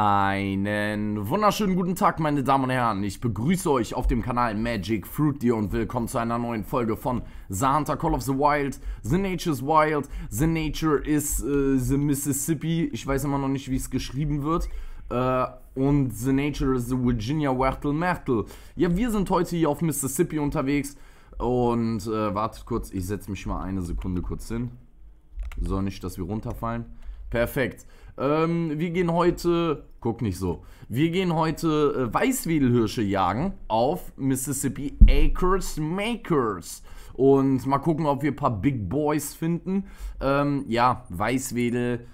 Einen wunderschönen guten Tag, meine Damen und Herren. Ich begrüße euch auf dem Kanal Magic Fruit Deer und willkommen zu einer neuen Folge von The Hunter Call of the Wild. The Nature is Wild. The Nature is äh, the Mississippi. Ich weiß immer noch nicht, wie es geschrieben wird. Äh, und The Nature is the Virginia Wertel Mertel. Ja, wir sind heute hier auf Mississippi unterwegs. Und äh, wartet kurz, ich setze mich mal eine Sekunde kurz hin. Soll nicht, dass wir runterfallen. Perfekt. Ähm, wir gehen heute, guck nicht so, wir gehen heute äh, Weißwedelhirsche jagen auf Mississippi Acres Makers. Und mal gucken, ob wir ein paar Big Boys finden. Ähm, ja, Weißwedel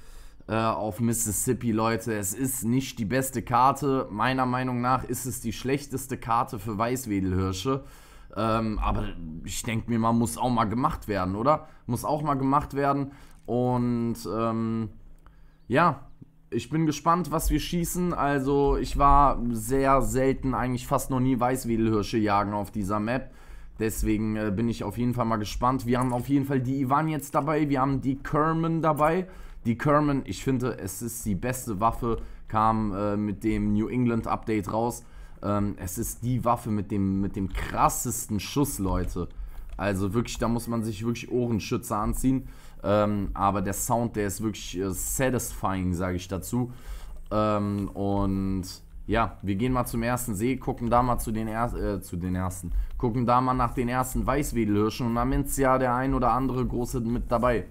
äh, auf Mississippi, Leute. Es ist nicht die beste Karte. Meiner Meinung nach ist es die schlechteste Karte für Weißwedelhirsche. Ähm, aber ich denke mir, man muss auch mal gemacht werden, oder? Muss auch mal gemacht werden. Und ähm, ja, ich bin gespannt, was wir schießen. Also, ich war sehr selten, eigentlich fast noch nie Weißwedelhirsche jagen auf dieser Map. Deswegen äh, bin ich auf jeden Fall mal gespannt. Wir haben auf jeden Fall die Ivan jetzt dabei. Wir haben die Kerman dabei. Die Kerman, ich finde, es ist die beste Waffe, kam äh, mit dem New England Update raus. Ähm, es ist die Waffe mit dem, mit dem krassesten Schuss, Leute. Also wirklich, da muss man sich wirklich Ohrenschützer anziehen. Ähm, aber der Sound, der ist wirklich äh, satisfying, sage ich dazu. Ähm, und ja, wir gehen mal zum ersten See, gucken da mal zu den, er äh, zu den ersten, gucken da mal nach den ersten Weißwedelhirschen und damit ist ja der ein oder andere große mit dabei.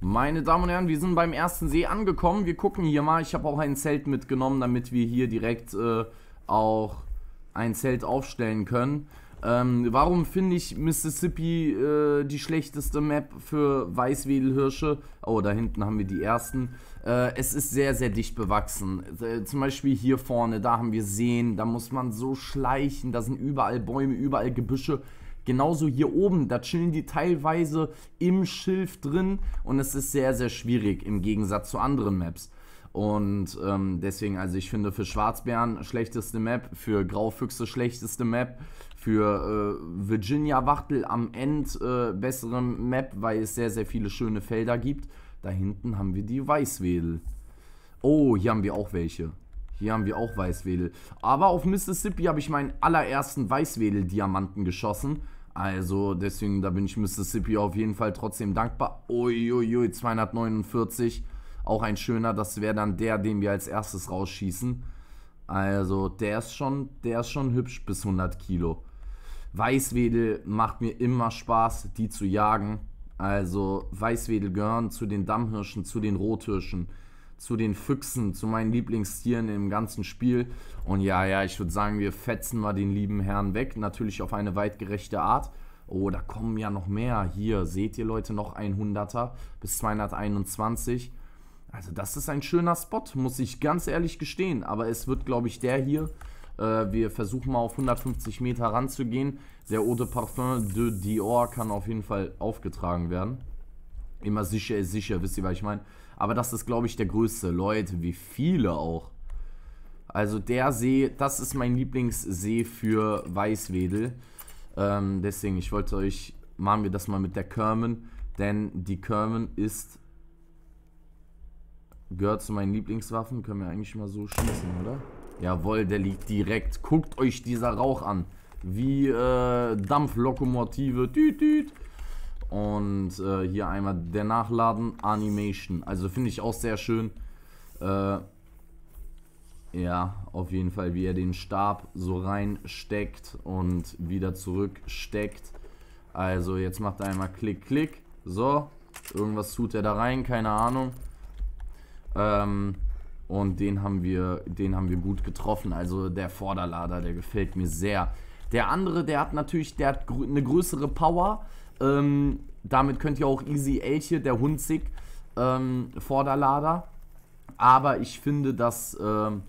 Meine Damen und Herren, wir sind beim ersten See angekommen. Wir gucken hier mal. Ich habe auch ein Zelt mitgenommen, damit wir hier direkt äh, auch ein Zelt aufstellen können. Ähm, warum finde ich Mississippi äh, die schlechteste Map für Weißwedelhirsche? Oh, da hinten haben wir die ersten. Äh, es ist sehr, sehr dicht bewachsen. Äh, zum Beispiel hier vorne, da haben wir Seen, da muss man so schleichen, da sind überall Bäume, überall Gebüsche. Genauso hier oben, da chillen die teilweise im Schilf drin und es ist sehr, sehr schwierig im Gegensatz zu anderen Maps. Und ähm, deswegen, also ich finde für Schwarzbären schlechteste Map, für Graufüchse schlechteste Map, für äh, Virginia Wachtel am End äh, bessere Map, weil es sehr, sehr viele schöne Felder gibt. Da hinten haben wir die Weißwedel. Oh, hier haben wir auch welche. Hier haben wir auch Weißwedel. Aber auf Mississippi habe ich meinen allerersten Weißwedel-Diamanten geschossen. Also deswegen, da bin ich Mississippi auf jeden Fall trotzdem dankbar. Uiuiui, 249. Auch ein schöner, das wäre dann der, den wir als erstes rausschießen. Also der ist schon, der ist schon hübsch bis 100 Kilo. Weißwedel macht mir immer Spaß, die zu jagen. Also Weißwedel gehören zu den Dammhirschen, zu den Rothirschen, zu den Füchsen, zu meinen Lieblingstieren im ganzen Spiel. Und ja, ja, ich würde sagen, wir fetzen mal den lieben Herrn weg. Natürlich auf eine weitgerechte Art. Oh, da kommen ja noch mehr. Hier, seht ihr Leute, noch 100er bis 221. Also das ist ein schöner Spot, muss ich ganz ehrlich gestehen. Aber es wird, glaube ich, der hier. Äh, wir versuchen mal auf 150 Meter ranzugehen. Der Eau de Parfum de Dior kann auf jeden Fall aufgetragen werden. Immer sicher ist sicher, wisst ihr, was ich meine? Aber das ist, glaube ich, der größte. Leute, wie viele auch. Also der See, das ist mein Lieblingssee für Weißwedel. Ähm, deswegen, ich wollte euch, machen wir das mal mit der Kermen. Denn die Kermen ist Gehört zu meinen Lieblingswaffen. Können wir eigentlich mal so schießen, oder? Jawohl, der liegt direkt. Guckt euch dieser Rauch an. Wie äh, Dampflokomotive. Tüt, tüt. Und äh, hier einmal der Nachladen. Animation. Also finde ich auch sehr schön. Äh, ja, auf jeden Fall, wie er den Stab so reinsteckt und wieder zurücksteckt. Also jetzt macht er einmal Klick, Klick. So, irgendwas tut er da rein, keine Ahnung. Ähm, und den haben, wir, den haben wir gut getroffen. Also der Vorderlader, der gefällt mir sehr. Der andere, der hat natürlich, der hat gr eine größere Power. Ähm, damit könnt ihr auch easy Elche, der Hunzig, ähm, Vorderlader. Aber ich finde, dass, ähm,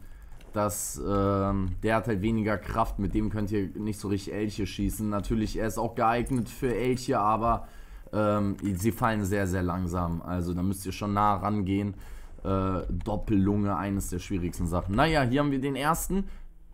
dass ähm, der hat halt weniger Kraft. Mit dem könnt ihr nicht so richtig Elche schießen. Natürlich, er ist auch geeignet für Elche, aber ähm, sie fallen sehr, sehr langsam. Also da müsst ihr schon nah rangehen. Äh, Doppellunge, eines der schwierigsten Sachen. Naja, hier haben wir den ersten.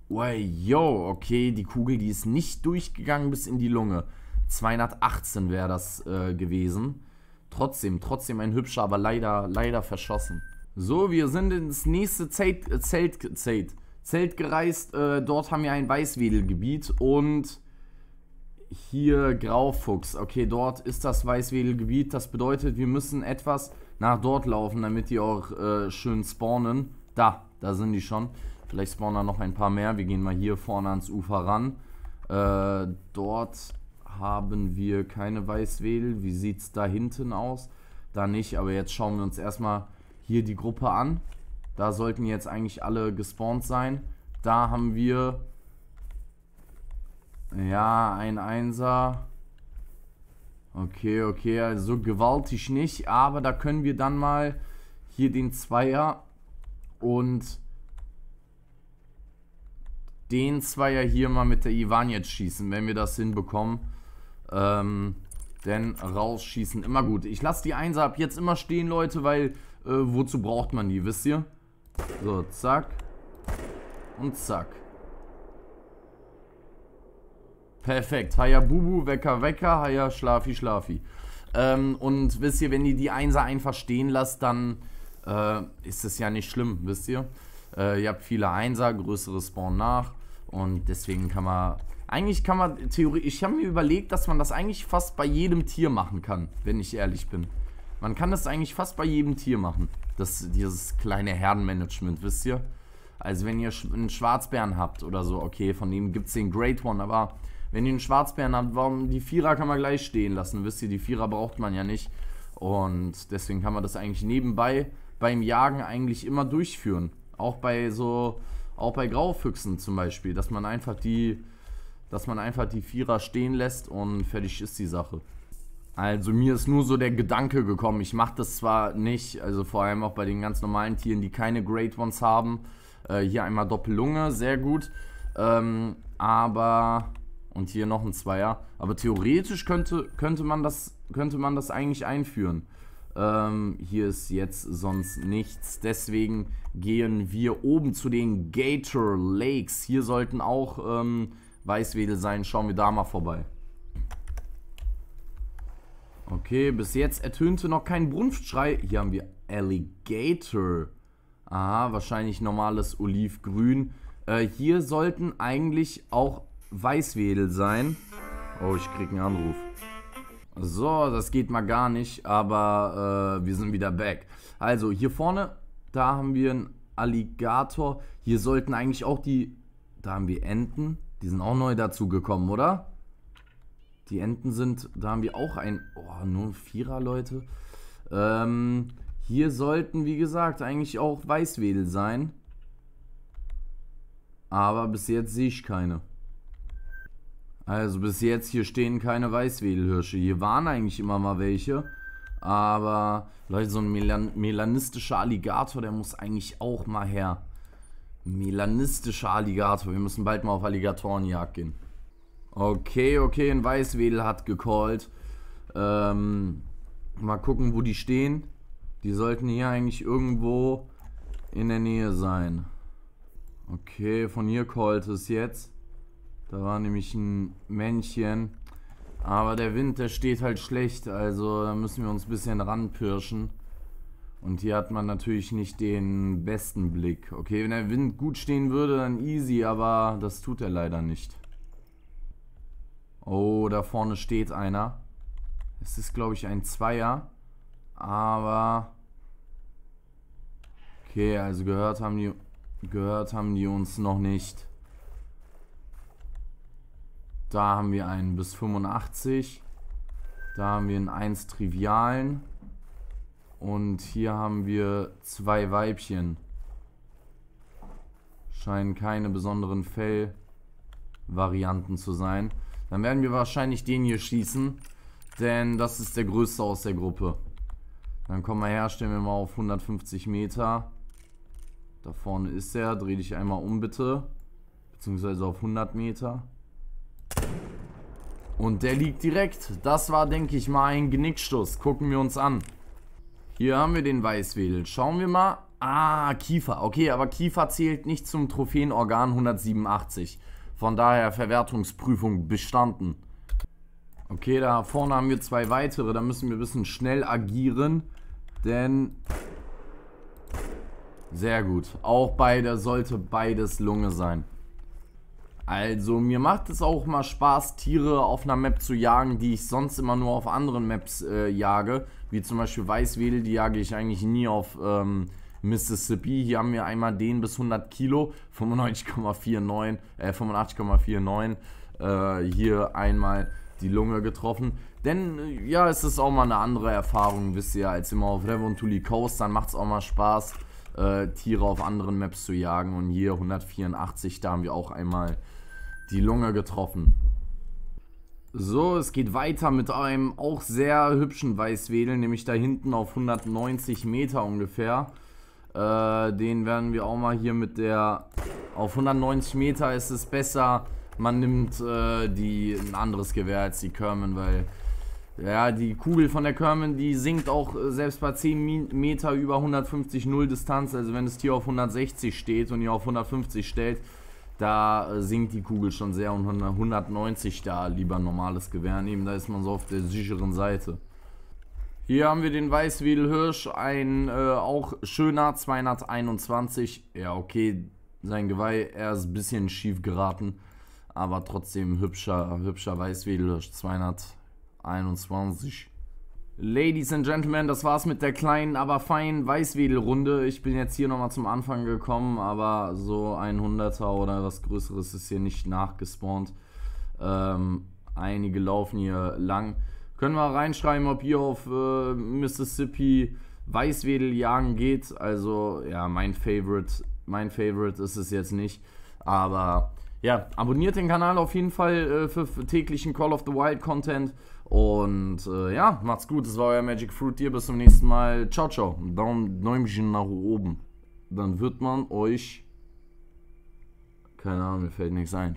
Way, yo, okay, die Kugel, die ist nicht durchgegangen bis in die Lunge. 218 wäre das äh, gewesen. Trotzdem, trotzdem ein hübscher, aber leider, leider verschossen. So, wir sind ins nächste Zelt, äh, Zelt, Zelt, Zelt gereist. Äh, dort haben wir ein Weißwedelgebiet und hier Graufuchs. Okay, dort ist das Weißwedelgebiet. Das bedeutet, wir müssen etwas nach dort laufen, damit die auch äh, schön spawnen. Da, da sind die schon. Vielleicht spawnen da noch ein paar mehr. Wir gehen mal hier vorne ans Ufer ran. Äh, dort haben wir keine Weißwedel. Wie sieht es da hinten aus? Da nicht, aber jetzt schauen wir uns erstmal hier die Gruppe an. Da sollten jetzt eigentlich alle gespawnt sein. Da haben wir ja ein Einser, Okay, okay, also gewaltig nicht, aber da können wir dann mal hier den Zweier und den Zweier hier mal mit der Ivan jetzt schießen, wenn wir das hinbekommen. Ähm, denn rausschießen immer gut. Ich lasse die Einser ab jetzt immer stehen, Leute, weil äh, wozu braucht man die, wisst ihr? So, zack und zack. Perfekt. Haya Bubu, Wecker, Wecker, Haya Schlafi, Schlafi. Ähm, und wisst ihr, wenn ihr die Einser einfach stehen lasst, dann äh, ist es ja nicht schlimm, wisst ihr. Äh, ihr habt viele Einser, größere Spawn nach und deswegen kann man... Eigentlich kann man theoretisch... Ich habe mir überlegt, dass man das eigentlich fast bei jedem Tier machen kann, wenn ich ehrlich bin. Man kann das eigentlich fast bei jedem Tier machen. Das, dieses kleine Herdenmanagement, wisst ihr? Also wenn ihr einen Schwarzbären habt oder so, okay, von dem gibt es den Great One, aber wenn ihr einen Schwarzbären habt, warum die Vierer kann man gleich stehen lassen, wisst ihr, die Vierer braucht man ja nicht. Und deswegen kann man das eigentlich nebenbei beim Jagen eigentlich immer durchführen. Auch bei so, auch bei Graufüchsen zum Beispiel, dass man einfach die, dass man einfach die Vierer stehen lässt und fertig ist die Sache. Also mir ist nur so der Gedanke gekommen, ich mache das zwar nicht, also vor allem auch bei den ganz normalen Tieren, die keine Great Ones haben. Äh, hier einmal Doppellunge, sehr gut. Ähm, aber und hier noch ein Zweier. Aber theoretisch könnte, könnte, man, das, könnte man das eigentlich einführen. Ähm, hier ist jetzt sonst nichts. Deswegen gehen wir oben zu den Gator Lakes. Hier sollten auch ähm, Weißwedel sein. Schauen wir da mal vorbei. Okay, bis jetzt ertönte noch kein Brunftschrei. Hier haben wir Alligator. Aha, wahrscheinlich normales Olivgrün. Äh, hier sollten eigentlich auch Weißwedel sein. Oh, ich krieg einen Anruf. So, das geht mal gar nicht, aber äh, wir sind wieder back. Also, hier vorne, da haben wir einen Alligator. Hier sollten eigentlich auch die... Da haben wir Enten. Die sind auch neu dazugekommen, oder? Die Enten sind... Da haben wir auch ein... Oh, nur Vierer, Leute. Ähm, hier sollten, wie gesagt, eigentlich auch Weißwedel sein. Aber bis jetzt sehe ich keine. Also bis jetzt hier stehen keine Weißwedelhirsche. Hier waren eigentlich immer mal welche. Aber Leute, so ein Melan melanistischer Alligator, der muss eigentlich auch mal her. Melanistischer Alligator. Wir müssen bald mal auf Alligatorenjagd gehen. Okay, okay, ein Weißwedel hat gecallt. Ähm, mal gucken, wo die stehen. Die sollten hier eigentlich irgendwo in der Nähe sein. Okay, von hier callt es jetzt. Da war nämlich ein Männchen. Aber der Wind, der steht halt schlecht, also da müssen wir uns ein bisschen ranpirschen. Und hier hat man natürlich nicht den besten Blick. Okay, wenn der Wind gut stehen würde, dann easy, aber das tut er leider nicht. Oh, da vorne steht einer. Es ist, glaube ich, ein Zweier. Aber... Okay, also gehört haben die, gehört haben die uns noch nicht. Da haben wir einen bis 85. Da haben wir einen 1 Trivialen. Und hier haben wir zwei Weibchen. Scheinen keine besonderen Fellvarianten zu sein. Dann werden wir wahrscheinlich den hier schießen. Denn das ist der größte aus der Gruppe. Dann kommen wir her, stellen wir mal auf 150 Meter. Da vorne ist er. Dreh dich einmal um bitte. Beziehungsweise auf 100 Meter. Und der liegt direkt. Das war, denke ich mal, ein Genickstoß. Gucken wir uns an. Hier haben wir den Weißwedel. Schauen wir mal. Ah, Kiefer. Okay, aber Kiefer zählt nicht zum Trophäenorgan 187. Von daher Verwertungsprüfung bestanden. Okay, da vorne haben wir zwei weitere. Da müssen wir ein bisschen schnell agieren. Denn... Sehr gut. Auch beide sollte beides Lunge sein. Also mir macht es auch mal Spaß, Tiere auf einer Map zu jagen, die ich sonst immer nur auf anderen Maps äh, jage. Wie zum Beispiel Weißwedel, die jage ich eigentlich nie auf ähm, Mississippi. Hier haben wir einmal den bis 100 Kilo, 95,49, äh, 85,49. Äh, hier einmal die Lunge getroffen. Denn äh, ja, es ist auch mal eine andere Erfahrung, wisst ihr, als immer auf Revontuli Coast. Dann macht es auch mal Spaß, äh, Tiere auf anderen Maps zu jagen. Und hier 184, da haben wir auch einmal die Lunge getroffen. So, es geht weiter mit einem auch sehr hübschen Weißwedel, nämlich da hinten auf 190 Meter ungefähr. Äh, den werden wir auch mal hier mit der... Auf 190 Meter ist es besser, man nimmt äh, die, ein anderes Gewehr als die Kerman, weil... Ja, die Kugel von der Kerman, die sinkt auch äh, selbst bei 10 Meter über 150 Null Distanz. Also wenn das Tier auf 160 steht und ihr auf 150 stellt, da äh, sinkt die Kugel schon sehr und 190 da lieber normales Gewehr nehmen, da ist man so auf der sicheren Seite. Hier haben wir den Weißwedel Hirsch, ein äh, auch schöner 221. Ja, okay, sein Geweih, er ist ein bisschen schief geraten, aber trotzdem hübscher, hübscher Weißwedel Hirsch 221. Ladies and Gentlemen, das war's mit der kleinen, aber feinen Weißwedelrunde. Ich bin jetzt hier nochmal zum Anfang gekommen, aber so ein Hunderter oder was Größeres ist hier nicht nachgespawnt. Ähm, einige laufen hier lang. Können wir reinschreiben, ob hier auf äh, Mississippi Weißwedel jagen geht. Also, ja, mein Favorite, mein Favorite ist es jetzt nicht. Aber ja, abonniert den Kanal auf jeden Fall äh, für, für täglichen Call of the Wild Content. Und äh, ja, macht's gut. Das war euer Magic Fruit Tier. Bis zum nächsten Mal. Ciao, ciao. Daumen, Däumchen nach oben. Dann wird man euch. Keine Ahnung, mir fällt nichts ein.